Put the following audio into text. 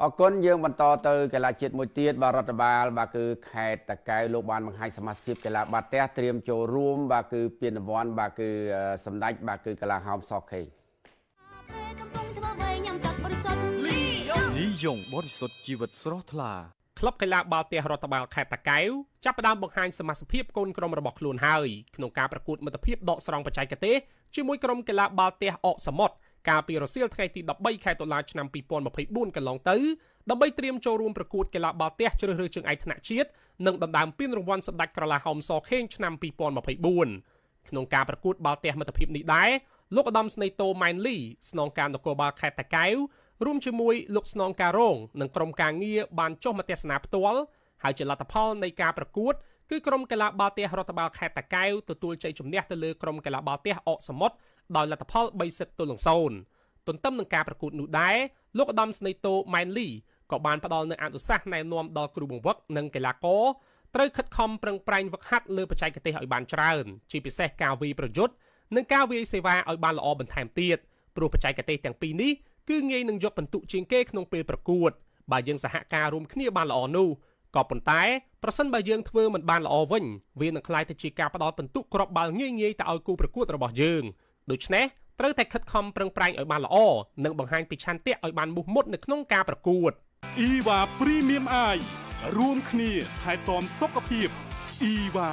អរគុណយើងបន្តទៅកីឡាជាតិមួយទៀតបាទរដ្ឋបាលបាទគឺខេត្តតាកែវលោកបានបង្ហាញសមាជិកកីឡាបាល់ទះត្រៀមចូលរួមបាទគឺពានរង្វាន់បាទគឺសម្ដេចបាទគឺកីឡាហោមសខេងនីយងបរិសុទ្ធជីវិតស្រស់ថ្លាក្លឹបកីឡាបាល់ទះរដ្ឋបាលខេត្តតាកែវចាប់ផ្ដើមបង្ហាញសមាជិកកូនក្រុមរបស់ខ្លួនហើយ ក្នុងការប្រកួតមិត្តភាពដកស្រង់បច្ចេកទេសជាមួយក្រុមកីឡាបាល់ទះអកសមុទ្រកាលពីរសៀលថ្ងៃទី13ខែតុលាឆ្នាំ2024កន្លងទៅដើម្បីត្រៀមចូលរួមប្រកួតកីឡាបាល់ទះជ្រើសរើសជើងឯកថ្នាក់ជាតិនិងដណ្ដើមពានរង្វាន់សម្ដេចក្រឡាហោមសខេងឆ្នាំ2024ក្នុងការប្រកួតបាល់ទះមិត្តភាពនេះដែរលោកឧត្តមស្នេតូម៉ែនលីស្នងការនគរបាលខេត្តតាកែវរួមជាមួយលោកស្នងការរងនិងក្រុមការងារបានចុះមកទេសនាផ្ទាល់ហើយជាលទ្ធផលនៃការប្រកួតគឺក្រុមកីឡាបាល់ទះរដ្ឋបាលខេត្តតាកែវទទួលជ័យជំនះទៅលើក្រុមកីឡាបាល់ទះអកសមុទ្រដោយលទ្ធផល3សិតទល់នឹង0ទន្ទឹមនឹងការប្រកួតនោះដែរលោកឧត្តមស្នេតូម៉ែនលីក៏បានផ្ដល់នូវអនុសាសន៍ណែនាំដល់គ្រូបង្វឹកនិងកីឡាករត្រូវខិតខំប្រឹងប្រែងវឹកហាត់លើបច្ចេកទេសឲ្យបានច្រើនជាពិសេសការវាយប្រយុទ្ធនិងការវាយសេវាឲ្យបានល្អបន្ថែមទៀតព្រោះបច្ចេកទេសទាំងពីរនេះគឺងាយនឹងយកបន្ទុកជាងគេក្នុងពេលប្រកួតបើយើងសហការរួមគ្នាបានល្អនោះក៏ប៉ុន្តែប្រសិនបើយើងធ្វើមិនបានល្អវិញវានឹងក្លាយទៅជាការផ្ដោតពិន្ទុគ្រាប់បាល់ងាយងាយទៅឲ្យគូប្រកួតរបស់យើងដូច្នេះត្រូវតែខិតខំប្រឹងប្រែងឲ្យបានល្អនិងបង្ហាញពីឆន្ទៈឲ្យបានមោះមុតនៅក្នុងការប្រកួត Eva Premium Eye រួមគ្នាថែទាំសុខភាព Eva